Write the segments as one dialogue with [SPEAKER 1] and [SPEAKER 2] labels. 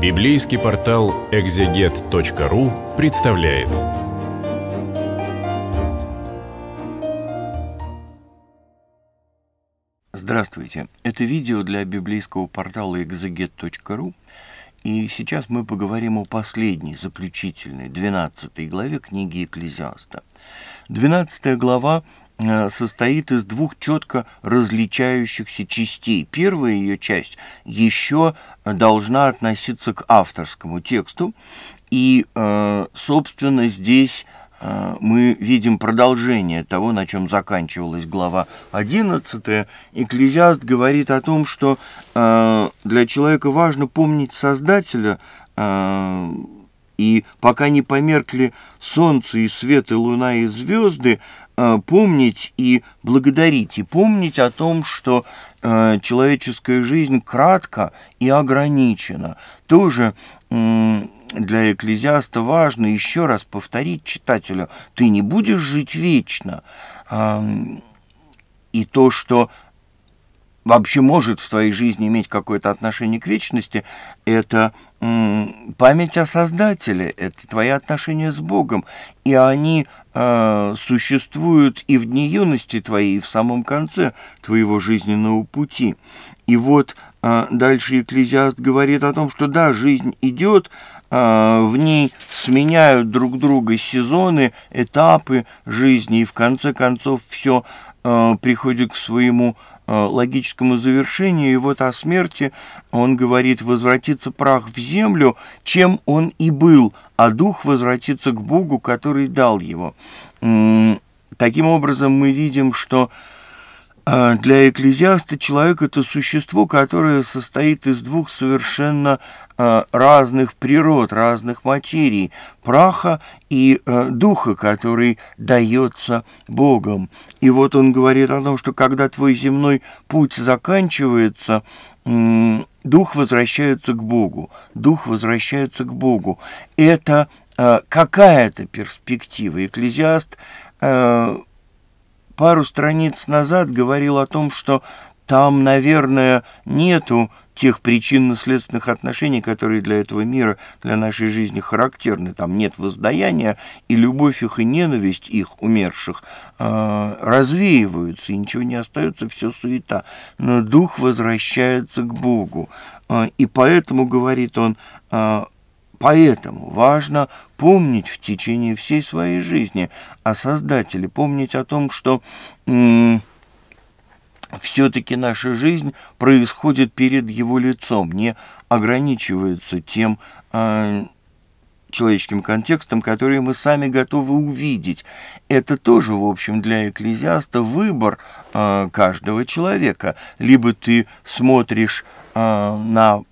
[SPEAKER 1] Библейский портал экзегет.ру представляет. Здравствуйте! Это видео для библейского портала экзегет.ру. И сейчас мы поговорим о последней, заключительной, 12 главе книги Экклезиаста. 12 глава Э, состоит из двух четко различающихся частей. Первая ее часть еще должна относиться к авторскому тексту, и, э, собственно, здесь э, мы видим продолжение того, на чем заканчивалась глава 11. Экклезиаст говорит о том, что для человека важно помнить Создателя, и пока не померкли солнце и свет, и луна, и звезды, э, помнить и благодарить, и помнить о том, что э, человеческая жизнь кратка и ограничена. Тоже для экклезиаста важно еще раз повторить читателю, ты не будешь жить вечно. И то, что вообще может в твоей жизни иметь какое-то отношение к вечности, это память о Создателе, это твои отношения с Богом, и они э, существуют и в дни юности твоей, и в самом конце твоего жизненного пути. И вот э, дальше Экклезиаст говорит о том, что да, жизнь идет, э, в ней сменяют друг друга сезоны, этапы жизни, и в конце концов все э, приходит к своему Э, логическому завершению, и вот о смерти он говорит «возвратится прах в землю, чем он и был, а дух возвратится к Богу, который дал его». Таким образом, мы видим, что а, для экклезиаста человек – это существо, которое состоит из двух совершенно а, разных природ, разных материй – праха и а, духа, который дается Богом. И вот он говорит о том, что когда твой земной путь заканчивается, дух возвращается к Богу, дух возвращается к Богу. Это какая-то перспектива. Экклезиаст пару страниц назад говорил о том, что там, наверное, нету тех причинно-следственных отношений, которые для этого мира, для нашей жизни характерны. Там нет воздаяния, и любовь их, и ненависть их, умерших, э, развеиваются, и ничего не остается, все суета. Но дух возвращается к Богу. Э, и поэтому, говорит он, э, Поэтому важно помнить в течение всей своей жизни о а Создателе, помнить о том, что все-таки наша жизнь происходит перед его лицом, не ограничивается тем, а, человеческим контекстом, которые мы сами готовы увидеть. Это тоже, в общем, для экклезиаста выбор э, каждого человека. Либо ты смотришь э, на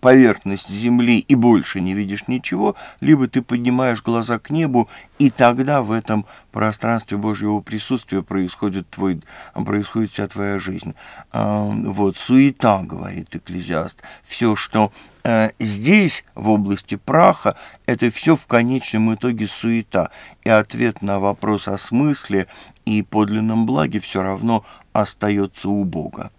[SPEAKER 1] поверхность земли и больше не видишь ничего, либо ты поднимаешь глаза к небу, и тогда в этом пространстве Божьего присутствия происходит, твой, происходит вся твоя жизнь. Э, вот, суета, говорит экклезиаст, все, что Э, здесь, в области праха, это все в конечном итоге суета, и ответ на вопрос о смысле и подлинном благе все равно остается у Бога.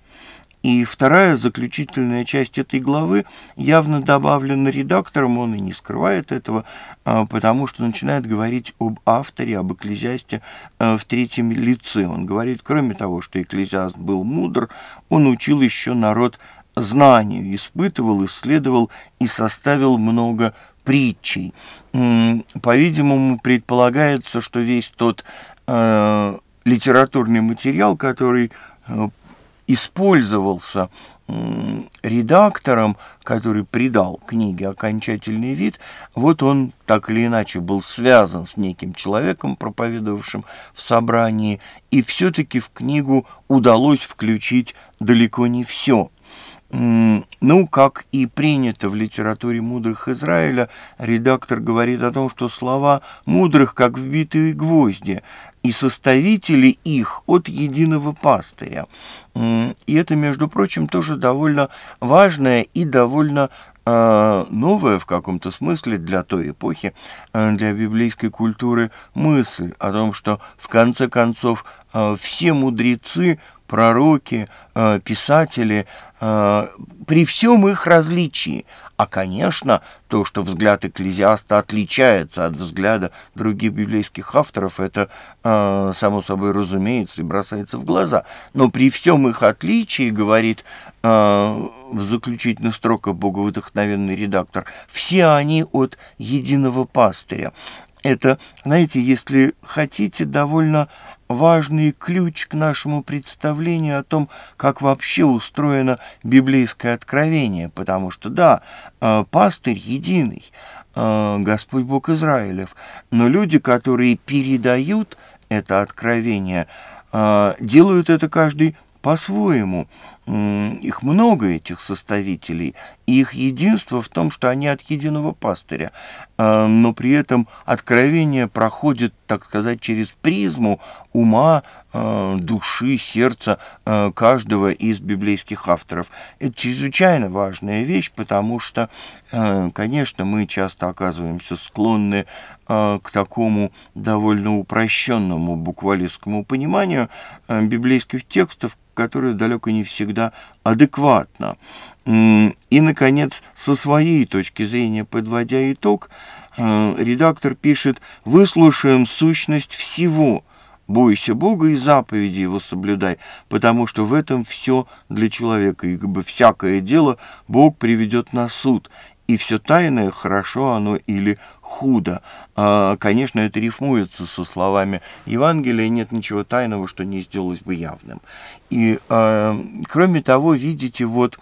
[SPEAKER 1] И вторая заключительная часть этой главы явно добавлена редактором, он и не скрывает этого, э, потому что начинает говорить об авторе, об экклезиасте э, в третьем лице. Он говорит, кроме того, что экклезиаст был мудр, он учил еще народ знанию, испытывал, исследовал и составил много притчей. По-видимому, предполагается, что весь тот э, литературный материал, который э, использовался э, редактором, который придал книге окончательный вид, вот он так или иначе был связан с неким человеком, проповедовавшим в собрании, и все-таки в книгу удалось включить далеко не все – ну, как и принято в литературе мудрых Израиля, редактор говорит о том, что слова мудрых, как вбитые гвозди, и составители их от единого пастыря. И это, между прочим, тоже довольно важное и довольно а, новая в каком-то смысле для той эпохи, а, для библейской культуры мысль о том, что в конце концов а, все мудрецы пророки, э, писатели, э, при всем их различии. А, конечно, то, что взгляд экклезиаста отличается от взгляда других библейских авторов, это, э, само собой разумеется, и бросается в глаза. Но при всем их отличии, говорит в заключительных строках боговдохновенный редактор, все они от единого пастыря. Это, знаете, если хотите, довольно важный ключ к нашему представлению о том, как вообще устроено библейское откровение, потому что, да, э, пастырь единый, э, Господь Бог Израилев, но люди, которые передают это откровение, э, делают это каждый по-своему их много, этих составителей, и их единство в том, что они от единого пастыря, а, но при этом откровение проходит, так сказать, через призму ума, а, души, сердца а, каждого из библейских авторов. Это чрезвычайно важная вещь, потому что, конечно, мы часто оказываемся склонны к такому довольно упрощенному буквалистскому пониманию библейских текстов, которые далеко не всегда всегда адекватно. И, наконец, со своей точки зрения, подводя итог, э, редактор пишет «выслушаем сущность всего». Бойся Бога и заповеди его соблюдай, потому что в этом все для человека, и как бы всякое дело Бог приведет на суд, и все тайное хорошо оно или худо. А, конечно, это рифмуется со словами Евангелия, нет ничего тайного, что не сделалось бы явным. И, а, кроме того, видите, вот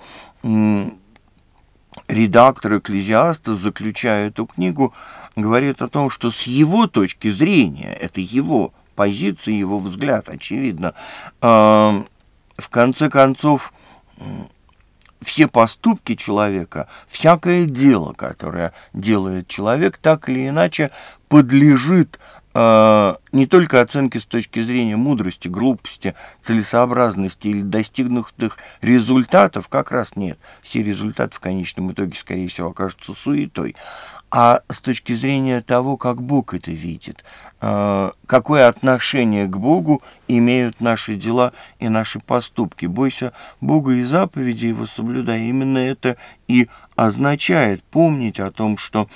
[SPEAKER 1] редактор Экклезиаста, заключая эту книгу, говорит о том, что с его точки зрения, это его позиции, его взгляд, очевидно, а, в конце концов, все поступки человека, всякое дело, которое делает человек, так или иначе подлежит э, не только оценке с точки зрения мудрости, глупости, целесообразности или достигнутых результатов, как раз нет. Все результаты в конечном итоге, скорее всего, окажутся суетой а с точки зрения того, как Бог это видит, э, какое отношение к Богу имеют наши дела и наши поступки. Бойся Бога и заповеди его соблюдая, Именно это и означает помнить о том, что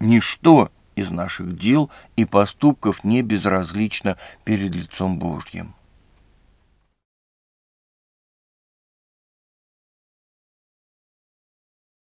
[SPEAKER 1] ничто из наших дел и поступков не безразлично перед лицом Божьим.